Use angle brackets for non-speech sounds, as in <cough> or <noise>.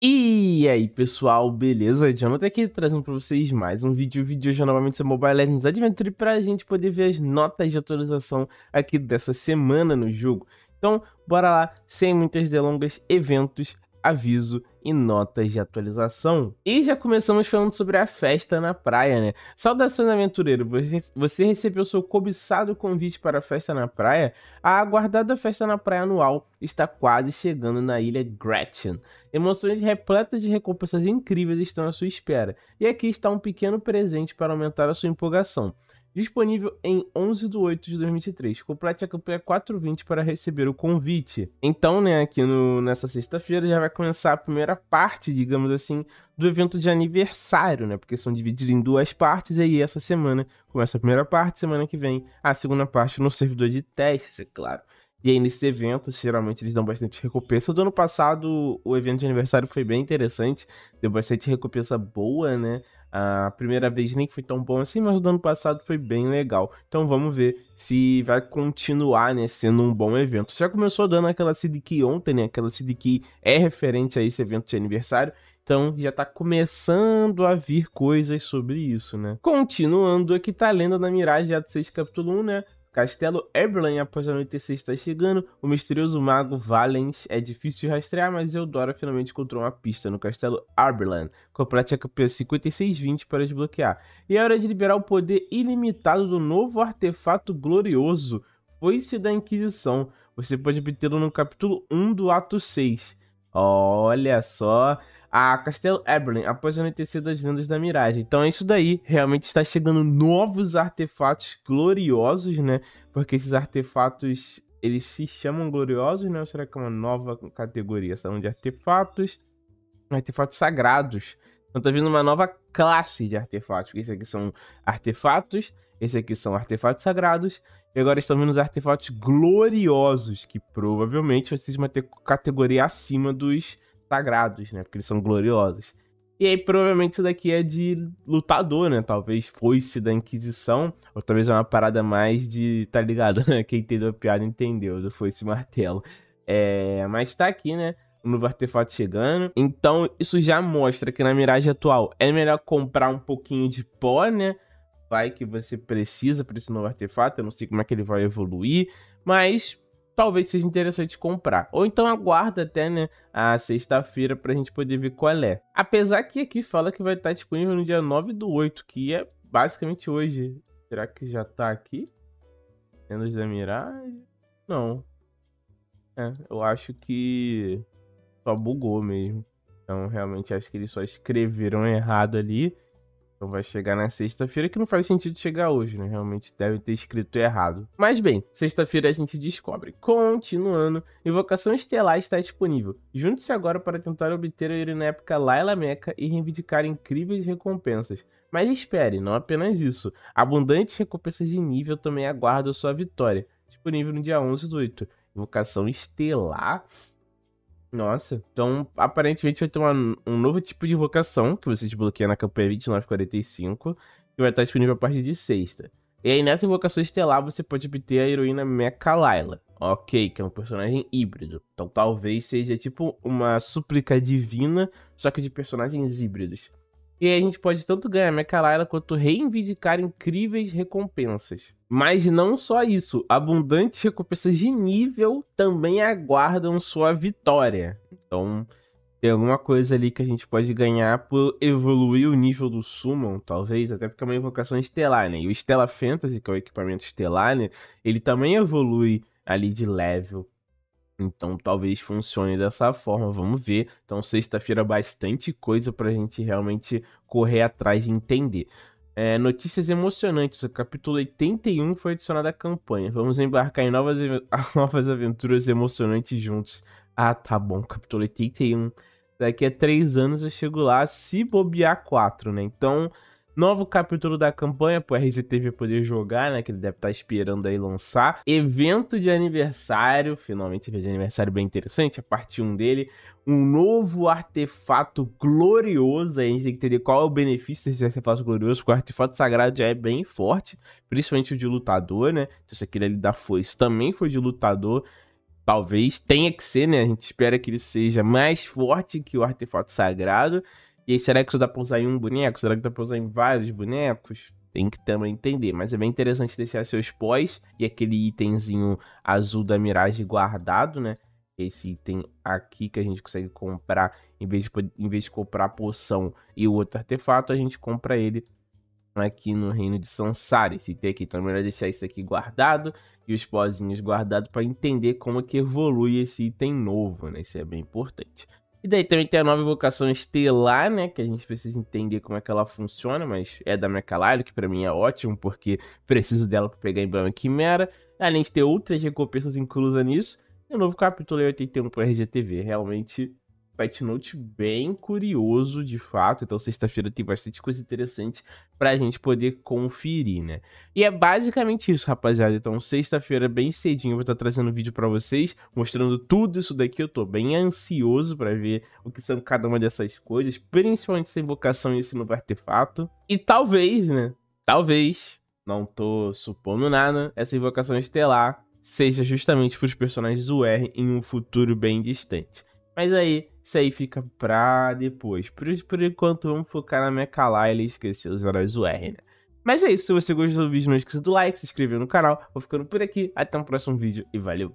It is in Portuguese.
E aí pessoal, beleza? Jonathan aqui trazendo pra vocês mais um vídeo. O vídeo hoje é novamente sobre Mobile Legends Adventure pra gente poder ver as notas de atualização aqui dessa semana no jogo. Então, bora lá, sem muitas delongas, eventos, aviso e notas de atualização. E já começamos falando sobre a festa na praia, né? Saudações aventureiro, você recebeu seu cobiçado convite para a festa na praia? A aguardada festa na praia anual está quase chegando na ilha Gretchen. Emoções repletas de recompensas incríveis estão à sua espera. E aqui está um pequeno presente para aumentar a sua empolgação disponível em 11 de 8 de 2023. Complete a campanha 420 para receber o convite. Então, né, aqui no, nessa sexta-feira já vai começar a primeira parte, digamos assim, do evento de aniversário, né? Porque são divididos em duas partes, e aí essa semana começa a primeira parte, semana que vem a segunda parte no servidor de testes, é claro. E aí, nesses eventos, geralmente eles dão bastante recompensa. Do ano passado, o evento de aniversário foi bem interessante, deu bastante recompensa boa, né? A primeira vez nem foi tão bom assim, mas o ano passado foi bem legal. Então vamos ver se vai continuar, né, sendo um bom evento. Já começou dando aquela CDK ontem, né? Aquela CDK é referente a esse evento de aniversário. Então já tá começando a vir coisas sobre isso, né? Continuando aqui, tá lendo na Mirage, já 6 capítulo 1, né? Castelo Eberlin após a anoitecer está chegando, o misterioso mago Valens é difícil de rastrear, mas Eudora finalmente encontrou uma pista no Castelo Arberland, complete a campanha 5620 para desbloquear. E é hora de liberar o poder ilimitado do novo artefato glorioso, Foice da Inquisição. Você pode obtê-lo no capítulo 1 do ato 6. Olha só, a Castelo Eberlin após anoitecer das lendas da miragem. Então é isso daí, realmente está chegando novos artefatos gloriosos, né? Porque esses artefatos, eles se chamam gloriosos, né? Ou será que é uma nova categoria? São de artefatos, artefatos sagrados. Então tá vindo uma nova classe de artefatos, porque esses aqui são artefatos, esses aqui são artefatos sagrados, e agora estão vindo os artefatos gloriosos, que provavelmente vocês vão ter categoria acima dos sagrados, né? Porque eles são gloriosos. E aí, provavelmente, isso daqui é de lutador, né? Talvez foice da Inquisição, ou talvez é uma parada mais de. Tá ligado? <laughs> Né? Quem entendeu a piada entendeu, do foice martelo. É, mas tá aqui, né? O novo artefato chegando. Então, isso já mostra que na miragem atual é melhor comprar um pouquinho de pó, né? Vai que você precisa para esse novo artefato. Eu não sei como é que ele vai evoluir. Mas talvez seja interessante comprar. Ou então aguarda até né, a sexta-feira para a gente poder ver qual é. Apesar que aqui fala que vai estar tá disponível no dia 9 do 8, que é basicamente hoje. Será que já está aqui? Lendas da Miragem? Não. É, eu acho que só bugou mesmo. Então, realmente, acho que eles só escreveram errado ali então vai chegar na sexta-feira, que não faz sentido chegar hoje, né? Realmente deve ter escrito errado. Mas bem, sexta-feira a gente descobre. Continuando, Invocação Estelar está disponível. Junte-se agora para tentar obter a época Laila Meca e reivindicar incríveis recompensas. Mas espere, não apenas isso. Abundantes recompensas de nível também aguardam sua vitória. Disponível no dia 11 do 8. Invocação Estelar nossa, então aparentemente vai ter uma, um novo tipo de vocação que você desbloqueia na campanha 2945, que vai estar disponível a partir de sexta. E aí nessa invocação estelar você pode obter a heroína Mecha Layla, ok, que é um personagem híbrido. Então talvez seja tipo uma súplica divina, só que de personagens híbridos. E aí a gente pode tanto ganhar Mecha quanto reivindicar incríveis recompensas. Mas não só isso, abundantes recompensas de nível também aguardam sua vitória. Então, tem alguma coisa ali que a gente pode ganhar por evoluir o nível do Summon, talvez, até porque é uma invocação estelar, né? E o Stella Fantasy, que é o equipamento estelar, né? ele também evolui ali de level então talvez funcione dessa forma, vamos ver. Então sexta-feira bastante coisa para a gente realmente correr atrás e entender. É, notícias emocionantes, o capítulo 81 foi adicionado à campanha. Vamos embarcar em novas, <laughs> novas aventuras emocionantes juntos. Ah, tá bom, capítulo 81. Daqui a três anos eu chego lá, se bobear quatro né? Então, Novo capítulo da campanha pro RZTV poder jogar, né? Que ele deve estar tá esperando aí lançar. Evento de aniversário, finalmente evento de aniversário bem interessante, a parte 1 dele. Um novo artefato glorioso, aí a gente tem que entender qual é o benefício desse artefato glorioso, porque o artefato sagrado já é bem forte, principalmente o de lutador, né? Então se aquele ali da foice também foi de lutador, talvez tenha que ser, né? A gente espera que ele seja mais forte que o artefato sagrado. E aí, será que dá pra usar em um boneco? Será que dá pra usar em vários bonecos? Tem que também entender, mas é bem interessante deixar seus pós e aquele itemzinho azul da miragem guardado, né? Esse item aqui que a gente consegue comprar, em vez de, em vez de comprar poção e o outro artefato, a gente compra ele aqui no reino de Sansara, esse item aqui. Então é melhor deixar isso aqui guardado e os pozinhos guardados para entender como que evolui esse item novo, né? Isso é bem importante. E daí também tem a nova invocação estelar, né? Que a gente precisa entender como é que ela funciona, mas é da mercalário que para mim é ótimo, porque preciso dela para pegar emblema Quimera. Além de ter outras recompensas inclusas nisso, e o novo capítulo é 81 para RGTV. Realmente Pet Note bem curioso, de fato. Então, sexta-feira tem bastante coisa interessante pra gente poder conferir, né? E é basicamente isso, rapaziada. Então, sexta-feira, bem cedinho, eu vou estar trazendo vídeo para vocês, mostrando tudo isso daqui. Eu tô bem ansioso para ver o que são cada uma dessas coisas, principalmente essa invocação e esse novo artefato. E talvez, né? Talvez, não tô supondo nada, essa invocação estelar seja justamente para os personagens UR em um futuro bem distante. Mas aí, isso aí fica pra depois. Por, por enquanto, vamos focar na Mechalai e esquecer os heróis UR, né? Mas é isso. Se você gostou do vídeo, não esqueça do like, se inscrever no canal. Vou ficando por aqui. Até o um próximo vídeo e valeu!